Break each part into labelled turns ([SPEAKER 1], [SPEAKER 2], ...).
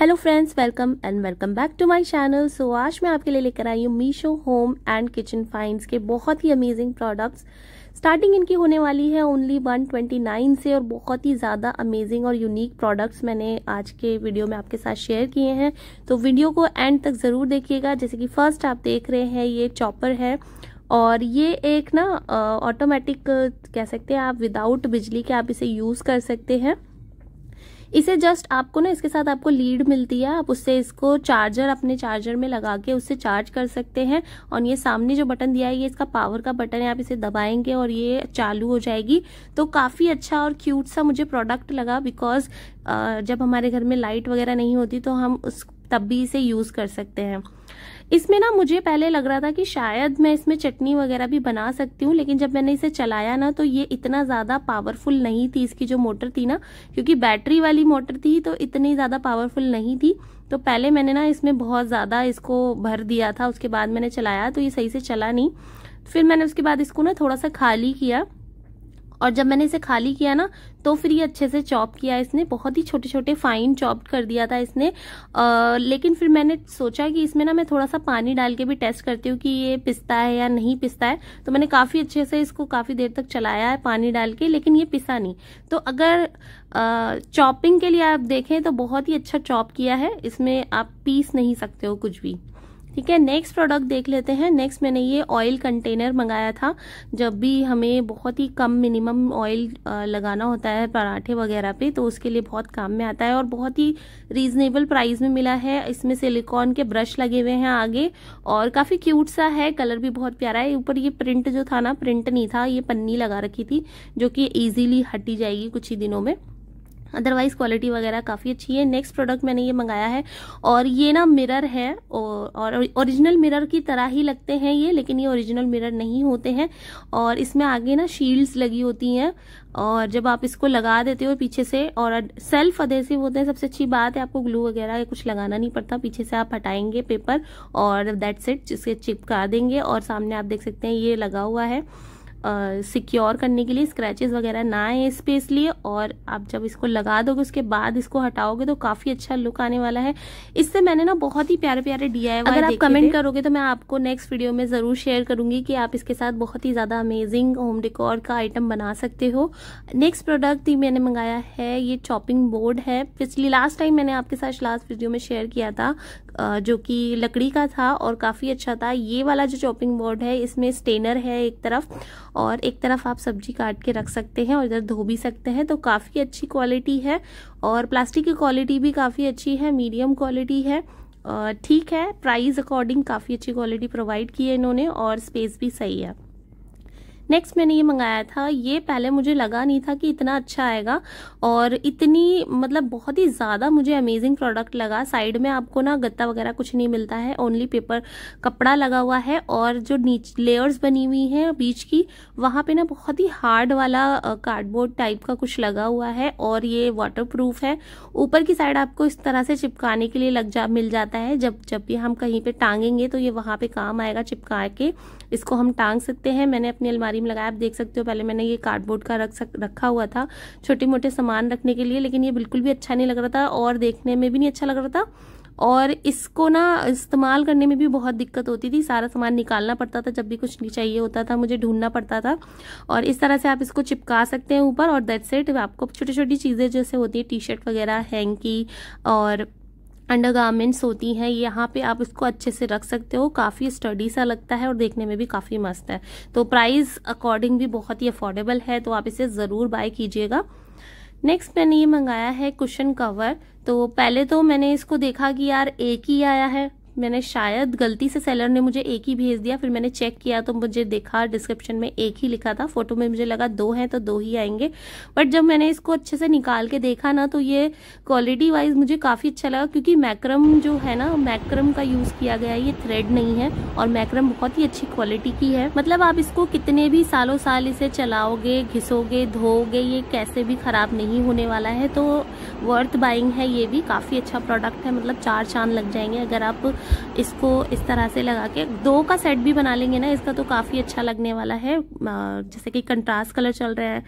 [SPEAKER 1] hello friends welcome and welcome back to my channel so आज मैं आपके लिए लेकर आई हूँ Meesho home and kitchen finds के बहुत ही अमेजिंग प्रोडक्ट्स स्टार्टिंग इनकी होने वाली है ओनली 129 से और बहुत ही ज़्यादा अमेजिंग और यूनिक प्रोडक्ट्स मैंने आज के वीडियो में आपके साथ शेयर किए हैं तो वीडियो को एंड तक ज़रूर देखिएगा जैसे कि फर्स्ट आप देख रहे हैं ये चॉपर है और ये एक ना ऑटोमेटिक कह सकते हैं आप विदाउट बिजली के आप इसे यूज़ कर सकते हैं इसे जस्ट आपको ना इसके साथ आपको लीड मिलती है आप उससे इसको चार्जर अपने चार्जर में लगा के उससे चार्ज कर सकते हैं और ये सामने जो बटन दिया है ये इसका पावर का बटन है आप इसे दबाएंगे और ये चालू हो जाएगी तो काफ़ी अच्छा और क्यूट सा मुझे प्रोडक्ट लगा बिकॉज जब हमारे घर में लाइट वगैरह नहीं होती तो हम उस तब भी इसे यूज़ कर सकते हैं इसमें ना मुझे पहले लग रहा था कि शायद मैं इसमें चटनी वगैरह भी बना सकती हूँ लेकिन जब मैंने इसे चलाया ना तो ये इतना ज़्यादा पावरफुल नहीं थी इसकी जो मोटर थी ना क्योंकि बैटरी वाली मोटर थी तो इतनी ज़्यादा पावरफुल नहीं थी तो पहले मैंने ना इसमें बहुत ज़्यादा इसको भर दिया था उसके बाद मैंने चलाया तो ये सही से चला नहीं फिर मैंने उसके बाद इसको ना थोड़ा सा खाली किया और जब मैंने इसे खाली किया ना तो फिर ये अच्छे से चॉप किया इसने बहुत ही छोटे छोटे फाइन चॉप कर दिया था इसने आ, लेकिन फिर मैंने सोचा कि इसमें ना मैं थोड़ा सा पानी डाल के भी टेस्ट करती हूँ कि ये पिसता है या नहीं पिसता है तो मैंने काफ़ी अच्छे से इसको काफ़ी देर तक चलाया है पानी डाल के लेकिन ये पिसा नहीं तो अगर चॉपिंग के लिए आप देखें तो बहुत ही अच्छा चॉप किया है इसमें आप पीस नहीं सकते हो कुछ भी ठीक है नेक्स्ट प्रोडक्ट देख लेते हैं नेक्स्ट मैंने ये ऑयल कंटेनर मंगाया था जब भी हमें बहुत ही कम मिनिमम ऑयल लगाना होता है पराठे वगैरह पे तो उसके लिए बहुत काम में आता है और बहुत ही रीजनेबल प्राइस में मिला है इसमें सिलिकॉन के ब्रश लगे हुए हैं आगे और काफ़ी क्यूट सा है कलर भी बहुत प्यारा है ऊपर ये प्रिंट जो था ना प्रिंट नहीं था ये पन्नी लगा रखी थी जो कि ईजिली हटी जाएगी कुछ ही दिनों में अदरवाइज़ क्वालिटी वगैरह काफ़ी अच्छी है नेक्स्ट प्रोडक्ट मैंने ये मंगाया है और ये ना मिरर है और ओरिजिनल मिरर की तरह ही लगते हैं ये लेकिन ये ओरिजिनल मिरर नहीं होते हैं और इसमें आगे ना शील्ड्स लगी होती हैं और जब आप इसको लगा देते हो पीछे से और सेल्फ अधेसिव होते हैं सबसे अच्छी बात है आपको ग्लू वगैरह कुछ लगाना नहीं पड़ता पीछे से आप हटाएंगे पेपर और दैट्स इट जिसे चिपका देंगे और सामने आप देख सकते हैं ये लगा हुआ है सिक्योर करने के लिए स्क्रैचेस वगैरह ना आए इस पे इसलिए और आप जब इसको लगा दोगे उसके बाद इसको हटाओगे तो काफ़ी अच्छा लुक आने वाला है इससे मैंने ना बहुत ही प्यारे प्यारे डी अगर आप कमेंट करोगे तो मैं आपको नेक्स्ट वीडियो में ज़रूर शेयर करूंगी कि आप इसके साथ बहुत ही ज़्यादा अमेजिंग होम डेकोर का आइटम बना सकते हो नेक्स्ट प्रोडक्ट ही मैंने मंगाया है ये चॉपिंग बोर्ड है पिछली लास्ट टाइम मैंने आपके साथ लास्ट वीडियो में शेयर किया था जो कि लकड़ी का था और काफ़ी अच्छा था ये वाला जो चॉपिंग बोर्ड है इसमें स्टेनर है एक तरफ और एक तरफ आप सब्जी काट के रख सकते हैं और इधर धो भी सकते हैं तो काफ़ी अच्छी क्वालिटी है और प्लास्टिक की क्वालिटी भी काफ़ी अच्छी है मीडियम क्वालिटी है ठीक है प्राइस अकॉर्डिंग काफ़ी अच्छी क्वालिटी प्रोवाइड की है इन्होंने और स्पेस भी सही है नेक्स्ट मैंने ये मंगाया था ये पहले मुझे लगा नहीं था कि इतना अच्छा आएगा और इतनी मतलब बहुत ही ज़्यादा मुझे अमेजिंग प्रोडक्ट लगा साइड में आपको ना गत्ता वगैरह कुछ नहीं मिलता है ओनली पेपर कपड़ा लगा हुआ है और जो नीच लेयर्स बनी हुई हैं बीच की वहाँ पे ना बहुत ही हार्ड वाला कार्डबोर्ड टाइप का कुछ लगा हुआ है और ये वाटर है ऊपर की साइड आपको इस तरह से चिपकाने के लिए लग जा मिल जाता है जब जब भी हम कहीं पर टांगेंगे तो ये वहाँ पे काम आएगा चिपका के इसको हम टांग सकते हैं मैंने अपनी अलमारी अलमारी में लगाया आप देख सकते हो पहले मैंने ये कार्डबोर्ड का रख सक रखा हुआ था छोटे मोटे सामान रखने के लिए लेकिन ये बिल्कुल भी अच्छा नहीं लग रहा था और देखने में भी नहीं अच्छा लग रहा था और इसको ना इस्तेमाल करने में भी बहुत दिक्कत होती थी सारा सामान निकालना पड़ता था जब भी कुछ नहीं चाहिए होता था मुझे ढूंढना पड़ता था और इस तरह से आप इसको चिपका सकते हैं ऊपर और दैट सेट आपको छोटी छोटी चीज़ें जैसे होती है टी शर्ट वगैरह हैंकी और अंडरगारमेंट्स होती हैं यहाँ पे आप इसको अच्छे से रख सकते हो काफ़ी स्टडी सा लगता है और देखने में भी काफ़ी मस्त है तो प्राइस अकॉर्डिंग भी बहुत ही अफोर्डेबल है तो आप इसे ज़रूर बाय कीजिएगा नेक्स्ट मैंने ये मंगाया है कुशन कवर तो पहले तो मैंने इसको देखा कि यार एक ही आया है मैंने शायद गलती से सेलर ने मुझे एक ही भेज दिया फिर मैंने चेक किया तो मुझे देखा डिस्क्रिप्शन में एक ही लिखा था फोटो में मुझे लगा दो हैं तो दो ही आएंगे बट जब मैंने इसको अच्छे से निकाल के देखा ना तो ये क्वालिटी वाइज मुझे काफ़ी अच्छा लगा क्योंकि मैक्रम जो है ना मैक्रम का यूज़ किया गया है ये थ्रेड नहीं है और मैक्रम बहुत ही अच्छी क्वालिटी की है मतलब आप इसको कितने भी सालों साल इसे चलाओगे घिसोगे धोगे ये कैसे भी ख़राब नहीं होने वाला है तो वर्थ बाइंग है ये भी काफ़ी अच्छा प्रोडक्ट है मतलब चार चांद लग जाएंगे अगर आप इसको इस तरह से लगा के दो का सेट भी बना लेंगे ना इसका तो काफ़ी अच्छा लगने वाला है जैसे कि कंट्रास्ट कलर चल रहा है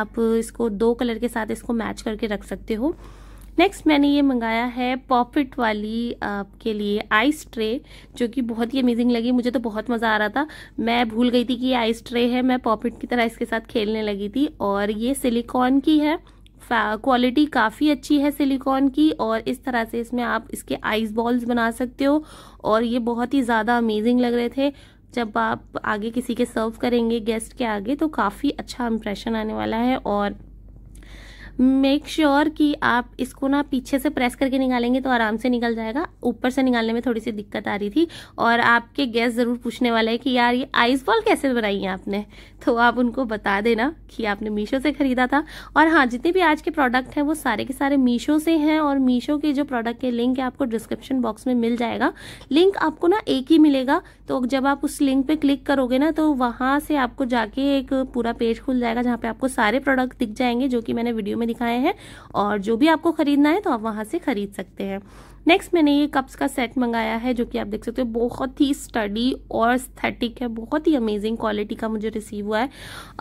[SPEAKER 1] आप इसको दो कलर के साथ इसको मैच करके रख सकते हो नेक्स्ट मैंने ये मंगाया है पॉपिट वाली आपके लिए आइस ट्रे जो कि बहुत ही अमेजिंग लगी मुझे तो बहुत मज़ा आ रहा था मैं भूल गई थी कि ये आइस ट्रे है मैं पॉपिट की तरह इसके साथ खेलने लगी थी और ये सिलिकॉन की है क्वालिटी काफ़ी अच्छी है सिलिकॉन की और इस तरह से इसमें आप इसके आइस बॉल्स बना सकते हो और ये बहुत ही ज़्यादा अमेजिंग लग रहे थे जब आप आगे किसी के सर्व करेंगे गेस्ट के आगे तो काफ़ी अच्छा इम्प्रेशन आने वाला है और मेक श्योर sure कि आप इसको ना पीछे से प्रेस करके निकालेंगे तो आराम से निकल जाएगा ऊपर से निकालने में थोड़ी सी दिक्कत आ रही थी और आपके गेस्ट ज़रूर पूछने वाले हैं कि यार ये आइस बॉल कैसे बनाई है आपने तो आप उनको बता देना कि आपने मीशो से ख़रीदा था और हाँ जितने भी आज के प्रोडक्ट हैं वो सारे के सारे मीशो से हैं और मीशो के जो प्रोडक्ट के लिंक है आपको डिस्क्रिप्शन बॉक्स में मिल जाएगा लिंक आपको ना एक ही मिलेगा तो जब आप उस लिंक पर क्लिक करोगे ना तो वहाँ से आपको जाके एक पूरा पेज खुल जाएगा जहाँ पे आपको सारे प्रोडक्ट दिख जाएंगे जो कि मैंने वीडियो में दिखाए हैं और जो भी आपको खरीदना है तो आप वहां से खरीद सकते हैं नेक्स्ट मैंने ये कप्स का सेट मंगाया है जो कि आप देख सकते हो बहुत ही स्टडी और स्थेटिक है बहुत ही अमेजिंग क्वालिटी का मुझे रिसीव हुआ है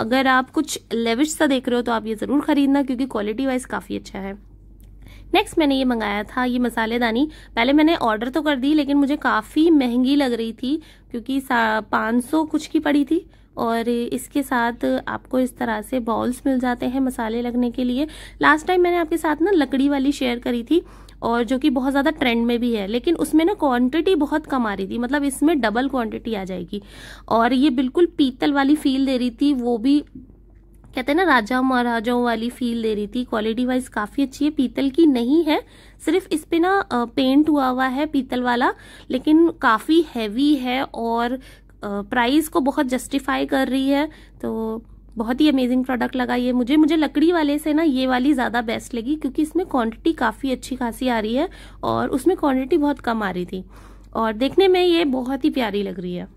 [SPEAKER 1] अगर आप कुछ लेविश सा देख रहे हो तो आप ये ज़रूर खरीदना क्योंकि क्वालिटी वाइज काफ़ी अच्छा है नेक्स्ट मैंने ये मंगाया था ये मसालेदानी पहले मैंने ऑर्डर तो कर दी लेकिन मुझे काफ़ी महंगी लग रही थी क्योंकि पाँच कुछ की पड़ी थी और इसके साथ आपको इस तरह से बॉल्स मिल जाते हैं मसाले लगने के लिए लास्ट टाइम मैंने आपके साथ ना लकड़ी वाली शेयर करी थी और जो कि बहुत ज़्यादा ट्रेंड में भी है लेकिन उसमें ना क्वांटिटी बहुत कम आ रही थी मतलब इसमें डबल क्वांटिटी आ जाएगी और ये बिल्कुल पीतल वाली फील दे रही थी वो भी कहते हैं ना राजा महाराजाओं वाली फील दे रही थी क्वालिटी वाइज काफ़ी अच्छी है पीतल की नहीं है सिर्फ इस पे ना पेंट हुआ हुआ है पीतल वाला लेकिन काफ़ी हैवी है और प्राइस को बहुत जस्टिफाई कर रही है तो बहुत ही अमेजिंग प्रोडक्ट लगा ये मुझे मुझे लकड़ी वाले से ना ये वाली ज़्यादा बेस्ट लगी क्योंकि इसमें क्वांटिटी काफ़ी अच्छी खासी आ रही है और उसमें क्वांटिटी बहुत कम आ रही थी और देखने में ये बहुत ही प्यारी लग रही है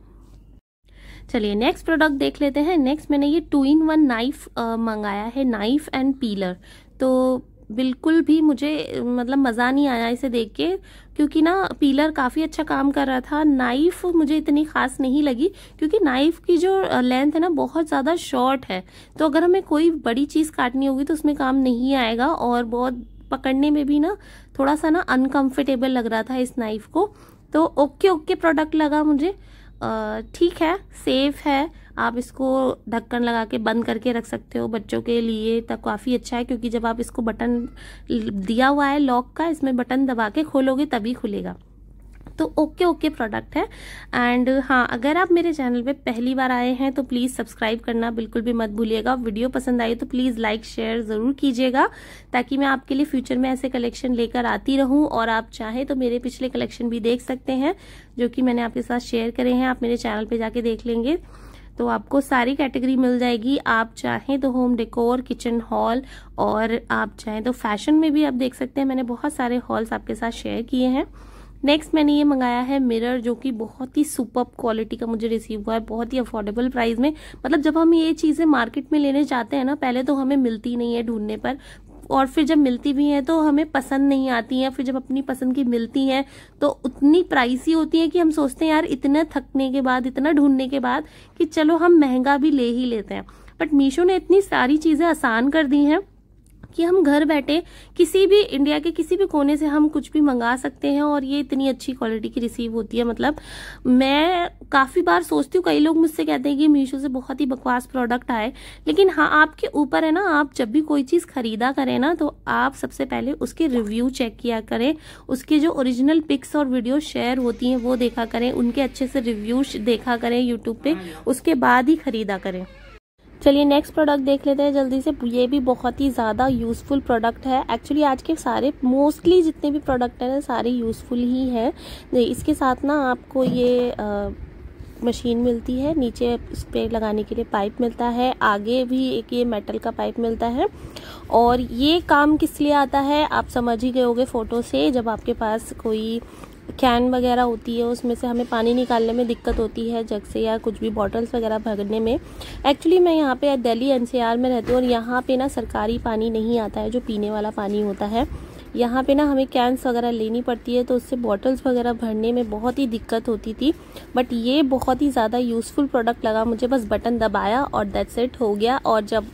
[SPEAKER 1] चलिए नेक्स्ट प्रोडक्ट देख लेते हैं नेक्स्ट मैंने ये टू इन वन नाइफ मंगाया है नाइफ एंड पीलर तो बिल्कुल भी मुझे मतलब मज़ा नहीं आया इसे देख के क्योंकि ना पीलर काफ़ी अच्छा काम कर रहा था नाइफ मुझे इतनी खास नहीं लगी क्योंकि नाइफ की जो लेंथ है ना बहुत ज़्यादा शॉर्ट है तो अगर हमें कोई बड़ी चीज़ काटनी होगी तो उसमें काम नहीं आएगा और बहुत पकड़ने में भी ना थोड़ा सा ना अनकम्फर्टेबल लग रहा था इस नाइफ को तो ओके ओके प्रोडक्ट लगा मुझे ठीक है सेफ है आप इसको ढक्कन लगा के बंद करके रख सकते हो बच्चों के लिए तब तो काफ़ी अच्छा है क्योंकि जब आप इसको बटन दिया हुआ है लॉक का इसमें बटन दबा के खोलोगे तभी खुलेगा तो ओके ओके प्रोडक्ट है एंड हाँ अगर आप मेरे चैनल पे पहली बार आए हैं तो प्लीज़ सब्सक्राइब करना बिल्कुल भी मत भूलिएगा वीडियो पसंद आई तो प्लीज़ लाइक शेयर ज़रूर कीजिएगा ताकि मैं आपके लिए फ्यूचर में ऐसे कलेक्शन लेकर आती रहूँ और आप चाहें तो मेरे पिछले कलेक्शन भी देख सकते हैं जो कि मैंने आपके साथ शेयर करे हैं आप मेरे चैनल पर जाके देख लेंगे तो आपको सारी कैटेगरी मिल जाएगी आप चाहें तो होम डेकोर किचन हॉल और आप चाहें तो फैशन में भी आप देख सकते हैं मैंने बहुत सारे हॉल्स आपके साथ शेयर किए हैं नेक्स्ट मैंने ये मंगाया है मिरर जो कि बहुत ही सुपर क्वालिटी का मुझे रिसीव हुआ है बहुत ही अफोर्डेबल प्राइस में मतलब जब हम ये चीज़ें मार्केट में लेने जाते हैं ना पहले तो हमें मिलती नहीं है ढूंढने पर और फिर जब मिलती भी हैं तो हमें पसंद नहीं आती हैं फिर जब अपनी पसंद की मिलती हैं तो उतनी प्राइसी होती है कि हम सोचते हैं यार इतना थकने के बाद इतना ढूंढने के बाद कि चलो हम महंगा भी ले ही लेते हैं बट मीशो ने इतनी सारी चीज़ें आसान कर दी हैं कि हम घर बैठे किसी भी इंडिया के किसी भी कोने से हम कुछ भी मंगा सकते हैं और ये इतनी अच्छी क्वालिटी की रिसीव होती है मतलब मैं काफ़ी बार सोचती हूँ कई लोग मुझसे कहते हैं कि मीशो से बहुत ही बकवास प्रोडक्ट आए लेकिन हाँ आपके ऊपर है ना आप जब भी कोई चीज़ खरीदा करें ना तो आप सबसे पहले उसके रिव्यू चेक किया करें उसके जो ओरिजिनल पिक्स और वीडियो शेयर होती हैं वो देखा करें उनके अच्छे से रिव्यू देखा करें यूट्यूब पे हाँ उसके बाद ही खरीदा करें चलिए नेक्स्ट प्रोडक्ट देख लेते हैं जल्दी से ये भी बहुत ही ज़्यादा यूज़फुल प्रोडक्ट है एक्चुअली आज के सारे मोस्टली जितने भी प्रोडक्ट हैं ना सारे यूज़फुल ही हैं इसके साथ ना आपको ये आ, मशीन मिलती है नीचे इस पर लगाने के लिए पाइप मिलता है आगे भी एक ये मेटल का पाइप मिलता है और ये काम किस लिए आता है आप समझ ही गए होगे फ़ोटो से जब आपके पास कोई कैन वगैरह होती है उसमें से हमें पानी निकालने में दिक्कत होती है जग से या कुछ भी बॉटल्स वगैरह भरने में एक्चुअली मैं यहाँ पे दिल्ली एनसीआर में रहती हूँ और यहाँ पे ना सरकारी पानी नहीं आता है जो पीने वाला पानी होता है यहाँ पे ना हमें कैंस वगैरह लेनी पड़ती है तो उससे बॉटल्स वगैरह भरने में बहुत ही दिक्कत होती थी बट ये बहुत ही ज़्यादा यूज़फुल प्रोडक्ट लगा मुझे बस बटन दबाया और दैट सेट हो गया और जब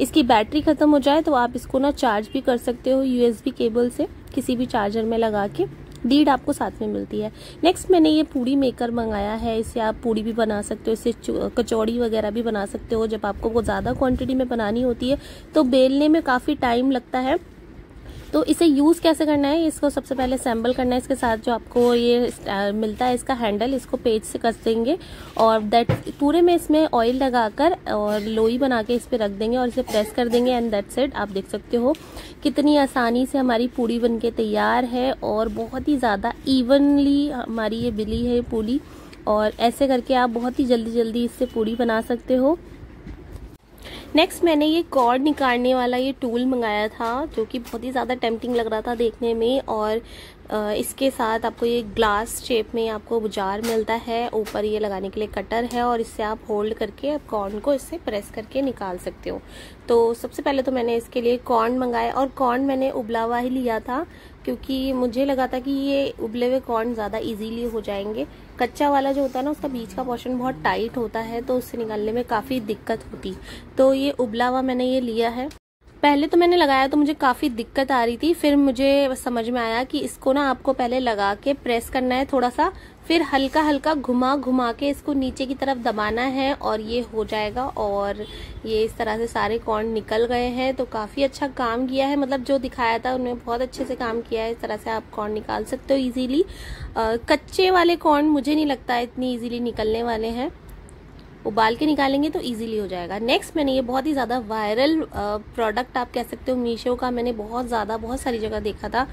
[SPEAKER 1] इसकी बैटरी ख़त्म हो जाए तो आप इसको ना चार्ज भी कर सकते हो यू केबल से किसी भी चार्जर में लगा के डीड आपको साथ में मिलती है नेक्स्ट मैंने ये पूड़ी मेकर मंगाया है इसे आप पूड़ी भी बना सकते हो इसे कचौड़ी वगैरह भी बना सकते हो जब आपको वो ज़्यादा क्वांटिटी में बनानी होती है तो बेलने में काफ़ी टाइम लगता है तो इसे यूज़ कैसे करना है इसको सबसे पहले सैम्बल करना है इसके साथ जो आपको ये मिलता है इसका हैंडल इसको पेज से कस देंगे और दैट पूरे में इसमें ऑयल लगाकर और लोई बना के इस पर रख देंगे और इसे प्रेस कर देंगे एंड दैट सेट आप देख सकते हो कितनी आसानी से हमारी पूड़ी बन के तैयार है और बहुत ही ज़्यादा इवनली हमारी ये बिली है पूड़ी और ऐसे करके आप बहुत ही जल्दी जल्दी इससे पूड़ी बना सकते हो नेक्स्ट मैंने ये कॉर्ड निकालने वाला ये टूल मंगाया था जो कि बहुत ही ज़्यादा टेम्पटिंग लग रहा था देखने में और इसके साथ आपको ये ग्लास शेप में आपको बुजार मिलता है ऊपर ये लगाने के लिए कटर है और इससे आप होल्ड करके आप कॉर्न को इससे प्रेस करके निकाल सकते हो तो सबसे पहले तो मैंने इसके लिए कॉर्न मंगाया और कॉर्न मैंने उबला हुआ ही लिया था क्योंकि मुझे लगा था कि ये उबले हुए कॉर्न ज़्यादा इजीली हो जाएंगे कच्चा वाला जो होता है ना उसका बीच का पोर्शन बहुत टाइट होता है तो उससे निकालने में काफ़ी दिक्कत होती तो ये उबला हुआ मैंने ये लिया है पहले तो मैंने लगाया तो मुझे काफ़ी दिक्कत आ रही थी फिर मुझे समझ में आया कि इसको ना आपको पहले लगा के प्रेस करना है थोड़ा सा फिर हल्का हल्का घुमा घुमा के इसको नीचे की तरफ दबाना है और ये हो जाएगा और ये इस तरह से सारे कॉर्न निकल गए हैं तो काफ़ी अच्छा काम किया है मतलब जो दिखाया था उन्होंने बहुत अच्छे से काम किया है इस तरह से आप कॉर्न निकाल सकते हो ईजीली कच्चे वाले कॉर्न मुझे नहीं लगता इतनी ईजीली निकलने वाले हैं उबाल के निकालेंगे तो इजीली हो जाएगा नेक्स्ट मैंने ये बहुत ही ज़्यादा वायरल प्रोडक्ट आप कह सकते हो मीशो का मैंने बहुत ज़्यादा बहुत सारी जगह देखा था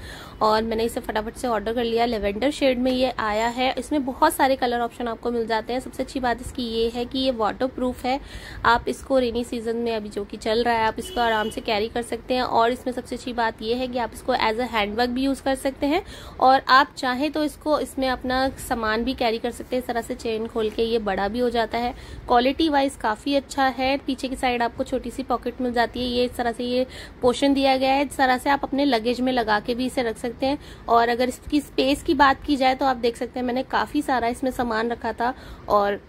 [SPEAKER 1] और मैंने इसे फटाफट से ऑर्डर कर लिया लेवेंडर शेड में ये आया है इसमें बहुत सारे कलर ऑप्शन आपको मिल जाते हैं सबसे अच्छी बात इसकी ये है कि ये वाटर है आप इसको रेनी सीजन में अभी जो कि चल रहा है आप इसको आराम से कैरी कर सकते हैं और इसमें सबसे अच्छी बात यह है कि आप इसको एज अ हैंडबैग भी यूज़ कर सकते हैं और आप चाहें तो इसको इसमें अपना सामान भी कैरी कर सकते हैं इस तरह से चेन खोल के ये बड़ा भी हो जाता है क्वालिटी वाइज काफ़ी अच्छा है पीछे की साइड आपको छोटी सी पॉकेट मिल जाती है ये इस तरह से ये पोर्शन दिया गया है इस तरह से आप अपने लगेज में लगा के भी इसे रख सकते हैं और अगर इसकी स्पेस की बात की जाए तो आप देख सकते हैं मैंने काफ़ी सारा इसमें सामान रखा था और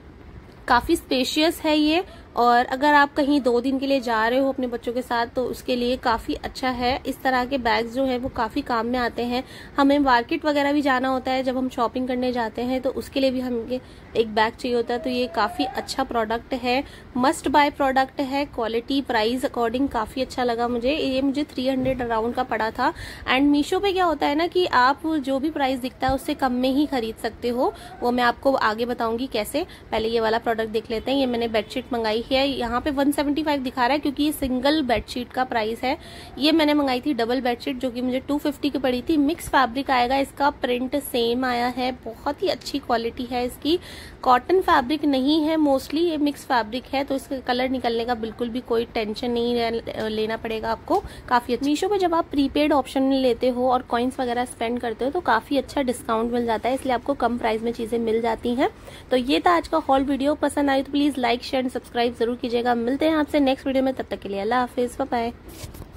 [SPEAKER 1] काफ़ी स्पेशियस है ये और अगर आप कहीं दो दिन के लिए जा रहे हो अपने बच्चों के साथ तो उसके लिए काफ़ी अच्छा है इस तरह के बैग्स जो है वो काफ़ी काम में आते हैं हमें मार्केट वगैरह भी जाना होता है जब हम शॉपिंग करने जाते हैं तो उसके लिए भी हमें एक बैग चाहिए होता है तो ये काफ़ी अच्छा प्रोडक्ट है मस्ट बाय प्रोडक्ट है क्वालिटी प्राइस अकॉर्डिंग काफ़ी अच्छा लगा मुझे ये मुझे थ्री हंड्रेड अराउंड का पड़ा था एंड मीशो पे क्या होता है ना कि आप जो भी प्राइस दिखता है उससे कम में ही खरीद सकते हो वो मैं आपको आगे बताऊंगी कैसे पहले ये वाला प्रोडक्ट देख लेते हैं ये मैंने बेडशीट मंगाई आई है यहाँ पे 175 दिखा रहा है क्योंकि ये सिंगल बेडशीट का प्राइस है ये मैंने मंगाई थी डबल बेडशीट जो कि मुझे 250 की पड़ी थी मिक्स फैब्रिक आएगा इसका प्रिंट सेम आया है बहुत ही अच्छी क्वालिटी है इसकी कॉटन फैब्रिक नहीं है मोस्टली ये मिक्स फैब्रिक है तो इसका कलर निकलने का बिल्कुल भी कोई टेंशन नहीं लेना पड़ेगा आपको काफ़ी अच्छा मीशो पर जब आप प्रीपेड ऑप्शन लेते हो और कॉइन्स वगैरह स्पेंड करते हो तो काफ़ी अच्छा डिस्काउंट मिल जाता है इसलिए आपको कम प्राइस में चीज़ें मिल जाती हैं तो ये था आज का हॉल वीडियो पसंद आई तो please like share and subscribe like ज़रूर कीजिएगा मिलते हैं आपसे नेक्स्ट वीडियो में तब तक के लिए अल्लाह हाफिज़ बाय